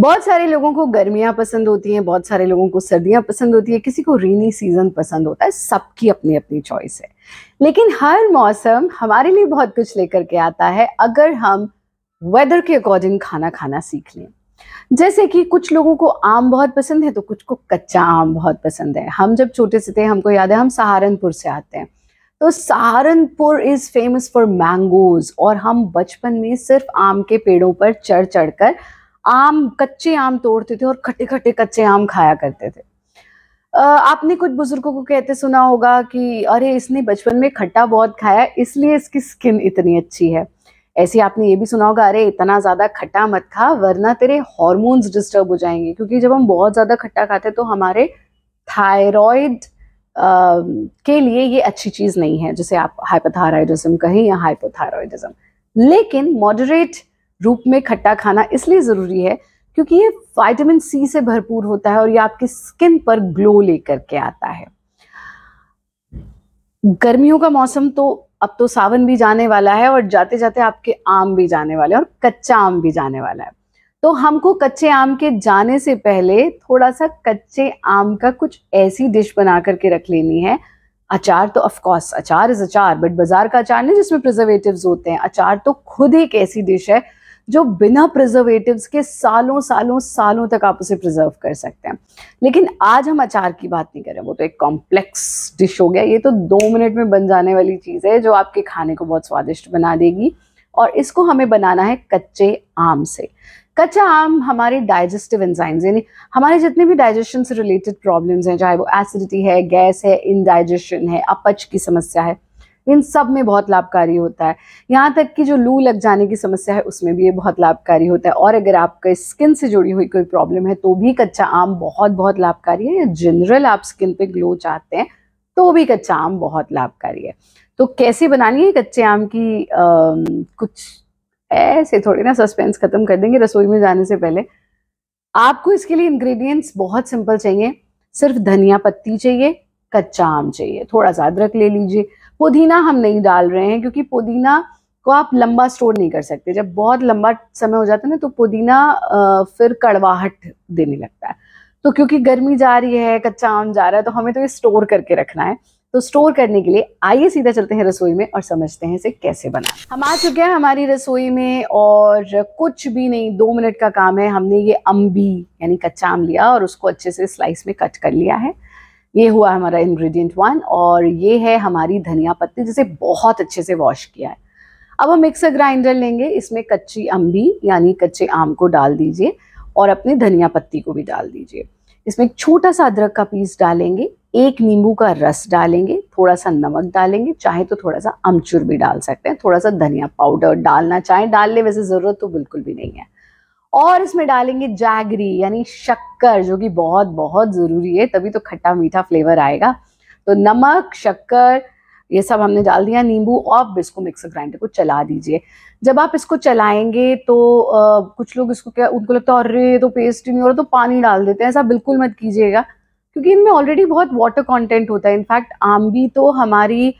बहुत सारे लोगों को गर्मियाँ पसंद होती हैं बहुत सारे लोगों को सर्दियाँ पसंद होती है किसी को रेनी सीजन पसंद होता है सबकी अपनी अपनी चॉइस है लेकिन हर मौसम हमारे लिए बहुत कुछ लेकर के आता है अगर हम वेदर के अकॉर्डिंग खाना खाना सीख लें जैसे कि कुछ लोगों को आम बहुत पसंद है तो कुछ को कच्चा आम बहुत पसंद है हम जब छोटे से थे हमको याद है हम सहारनपुर से आते हैं तो Saharanpur is famous for mangoes और हम बचपन में सिर्फ आम के पेड़ों पर चढ़ चढ़कर आम कच्चे आम तोड़ते थे और खट्टे खट्टे कच्चे आम खाया करते थे आपने कुछ बुजुर्गों को कहते सुना होगा कि अरे इसने बचपन में खट्टा बहुत खाया इसलिए इसकी स्किन इतनी अच्छी है ऐसे आपने ये भी सुना होगा अरे इतना ज़्यादा खट्टा मत खा वरना तेरे हॉर्मोन्स डिस्टर्ब हो जाएंगे क्योंकि जब हम बहुत ज़्यादा खट्टा खाते हैं तो हमारे थायराइड के लिए ये अच्छी चीज़ नहीं है जैसे आप हाइपोथायरॉयडिज्म कहें या हाइपोथायरॉयडिज्म लेकिन मॉडरेट रूप में खट्टा खाना इसलिए ज़रूरी है क्योंकि ये विटामिन सी से भरपूर होता है और ये आपकी स्किन पर ग्लो लेकर के आता है गर्मियों का मौसम तो अब तो सावन भी जाने वाला है और जाते जाते आपके आम भी जाने वाले हैं और कच्चा आम भी जाने वाला है तो हमको कच्चे आम के जाने से पहले थोड़ा सा कच्चे आम का कुछ ऐसी डिश बना करके रख लेनी है अचार तो ऑफकोर्स अचार इज अचार बट बाजार का अचार नहीं जिसमें प्रिजर्वेटिव होते हैं अचार तो खुद एक ऐसी डिश है जो बिना प्रिजर्वेटिव्स के सालों सालों सालों तक आप उसे प्रिजर्व कर सकते हैं लेकिन आज हम अचार की बात नहीं कर रहे वो तो एक कॉम्प्लेक्स डिश हो गया ये तो दो मिनट में बन जाने वाली चीज़ है जो आपके खाने को बहुत स्वादिष्ट बना देगी और इसको हमें बनाना है कच्चे आम से कच्चा आम हमारे डाइजेस्टिव एंजाइम्स यानी हमारे जितने भी डाइजेशन से रिलेटेड प्रॉब्लम्स हैं चाहे वो एसिडिटी है गैस है इनडाइजेशन है अपच की समस्या है इन सब में बहुत लाभकारी होता है यहाँ तक कि जो लू लग जाने की समस्या है उसमें भी ये बहुत लाभकारी होता है और अगर आपके स्किन से जुड़ी हुई कोई प्रॉब्लम है तो भी कच्चा आम बहुत बहुत लाभकारी है या जनरल आप स्किन पे ग्लो चाहते हैं तो भी कच्चा आम बहुत लाभकारी है तो कैसे बनानी है कच्चे आम की आ, कुछ ऐसे थोड़ी ना सस्पेंस खत्म कर देंगे रसोई में जाने से पहले आपको इसके लिए इंग्रेडिएंट्स बहुत सिंपल चाहिए सिर्फ धनिया पत्ती चाहिए कच्चा आम चाहिए थोड़ा सा अदरक ले लीजिए पुदीना हम नहीं डाल रहे हैं क्योंकि पुदीना को आप लंबा स्टोर नहीं कर सकते जब बहुत लंबा समय हो जाता है ना तो पुदीना फिर कड़वाहट देने लगता है तो क्योंकि गर्मी जा रही है कच्चा आम जा रहा है तो हमें तो ये स्टोर करके रखना है तो स्टोर करने के लिए आइए सीधा चलते हैं रसोई में और समझते हैं इसे कैसे बना हम आ चुके हैं हमारी रसोई में और कुछ भी नहीं दो मिनट का काम है हमने ये अम्बी यानी कच्चा आम लिया और उसको अच्छे से स्लाइस में कट कर लिया है ये हुआ हमारा इंग्रेडिएंट वन और ये है हमारी धनिया पत्ती जिसे बहुत अच्छे से वॉश किया है अब हम मिक्सर ग्राइंडर लेंगे इसमें कच्ची अम्बी यानी कच्चे आम को डाल दीजिए और अपनी धनिया पत्ती को भी डाल दीजिए इसमें एक छोटा सा अदरक का पीस डालेंगे एक नींबू का रस डालेंगे थोड़ा सा नमक डालेंगे चाहे तो थोड़ा सा अमचूर भी डाल सकते हैं थोड़ा सा धनिया पाउडर डालना चाहे डालने वैसे ज़रूरत तो बिल्कुल भी नहीं है और इसमें डालेंगे जागरी यानी शक्कर जो कि बहुत बहुत ज़रूरी है तभी तो खट्टा मीठा फ्लेवर आएगा तो नमक शक्कर ये सब हमने डाल दिया नींबू और इसको मिक्सर ग्राइंडर को चला दीजिए जब आप इसको चलाएंगे तो आ, कुछ लोग इसको क्या उनको लगता है अरे तो पेस्ट नहीं हो रहा तो पानी डाल देते हैं ऐसा बिल्कुल मत कीजिएगा क्योंकि इनमें ऑलरेडी बहुत वाटर कंटेंट होता है इनफैक्ट आम भी तो हमारी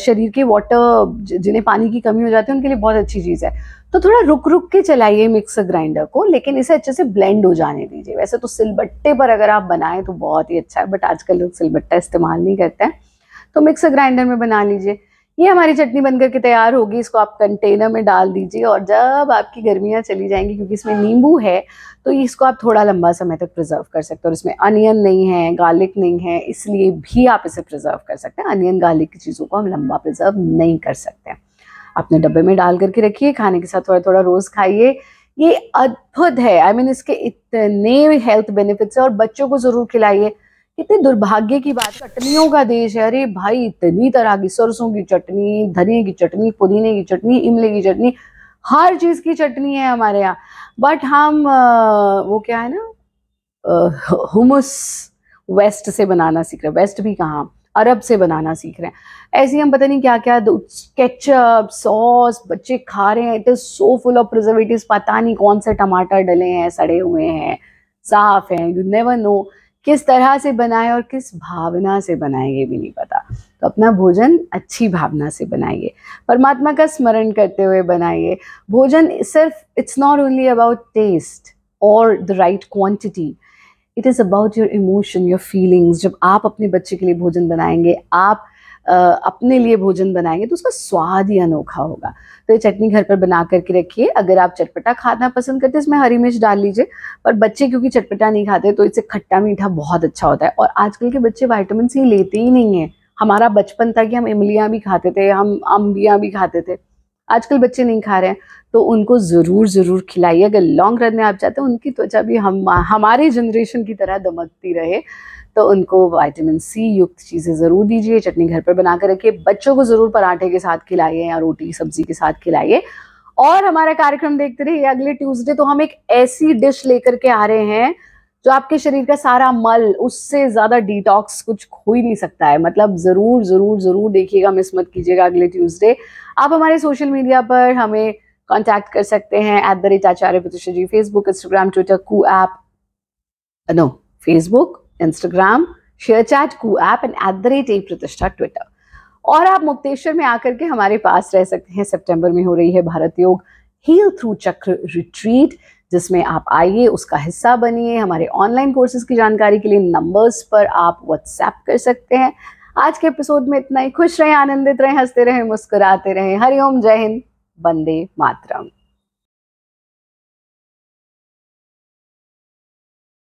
शरीर के वाटर जिन्हें पानी की कमी हो जाती है उनके लिए बहुत अच्छी चीज़ है तो थोड़ा रुक रुक के चलाइए मिक्सर ग्राइंडर को लेकिन इसे अच्छे से ब्लेंड हो जाने दीजिए वैसे तो सिलबट्टे पर अगर आप बनाएं तो बहुत ही अच्छा है बट आजकल लोग सिलबट्टा इस्तेमाल नहीं करते हैं तो मिक्सर ग्राइंडर में बना लीजिए ये हमारी चटनी बनकर के तैयार होगी इसको आप कंटेनर में डाल दीजिए और जब आपकी गर्मियाँ चली जाएंगी क्योंकि इसमें नींबू है तो इसको आप थोड़ा लंबा समय तक प्रिजर्व कर सकते हो और इसमें अनियन नहीं है गार्लिक नहीं है इसलिए भी आप इसे प्रिजर्व कर सकते हैं अनियन गार्लिक की चीज़ों को हम लंबा प्रिजर्व नहीं कर सकते अपने डब्बे में डाल करके रखिए खाने के साथ थोड़ा थोड़ा रोज़ खाइए ये अद्भुत है आई I मीन mean, इसके इतने हेल्थ बेनिफिट्स हैं और बच्चों को ज़रूर खिलाइए कितने दुर्भाग्य की बात चटनियों का देश है अरे भाई इतनी तरह की सरसों की चटनी धनिया की चटनी पुदीने की चटनी इमले की चटनी हर चीज की चटनी है हमारे यहाँ बट हम वो क्या है ना हुमस वेस्ट से बनाना सीख रहे वेस्ट भी कहाँ अरब से बनाना सीख रहे हैं ऐसे हम पता नहीं क्या क्या केचप सॉस बच्चे खा रहे हैं it is so full of preservative पता नहीं कौन से टमाटर डले हैं सड़े हुए हैं साफ हैं यू नेवर नो किस तरह से बनाए और किस भावना से बनाए ये भी नहीं पता तो अपना भोजन अच्छी भावना से बनाइए परमात्मा का स्मरण करते हुए बनाइए भोजन सिर्फ it's not only about taste और the right quantity it is about your emotion your feelings जब आप अपने बच्चे के लिए भोजन बनाएंगे आप अपने लिए भोजन बनाएंगे तो उसका स्वाद ही अनोखा होगा तो ये चटनी घर पर बना करके रखिए अगर आप चटपटा खाना पसंद करते हैं इसमें हरी मिर्च डाल लीजिए पर बच्चे क्योंकि चटपटा नहीं खाते तो इससे खट्टा मीठा बहुत अच्छा होता है और आजकल के बच्चे वाइटामिन सी लेते ही नहीं है हमारा बचपन था कि हम इमलियाँ भी खाते थे हम अम्बियाँ भी खाते थे आजकल बच्चे नहीं खा रहे हैं तो उनको ज़रूर ज़रूर खिलाइए अगर लॉन्ग रन में आप जाते हैं उनकी त्वचा भी हम हमारे जनरेशन की तरह दमकती रहे तो उनको वाइटामिन सी युक्त चीज़ें ज़रूर दीजिए चटनी घर पर बना कर रखिए बच्चों को ज़रूर पराठे के साथ खिलाइए या रोटी सब्जी के साथ खिलाइए और हमारा कार्यक्रम देखते रहिए अगले ट्यूसडे तो हम एक ऐसी डिश लेकर के आ रहे हैं जो आपके शरीर का सारा मल उससे ज़्यादा डिटॉक्स कुछ हो ही नहीं सकता है मतलब ज़रूर ज़रूर ज़रूर देखिएगा मिस मत कीजिएगा अगले ट्यूसडे आप हमारे सोशल मीडिया पर हमें कॉन्टैक्ट कर सकते हैं at the rate Acharya Pratishtha ji Facebook Instagram Twitter Koo app no Facebook Instagram ShareChat Koo app and at the rate A Pratishtha Twitter और आप मुक्तेश्वर में आकर के हमारे पास रह सकते हैं सितंबर में हो रही है भारत योग हील थ्रू चक्र रिट्रीट जिसमें आप आइए उसका हिस्सा बनिए हमारे ऑनलाइन कोर्सेज की जानकारी के लिए नंबर्स पर आप व्हाट्सएप कर सकते हैं आज के एपिसोड में इतना ही खुश रहें आनंदित रहें हंसते रहें मुस्कुराते रहें हरिओम जय हिंद वंदे मातरम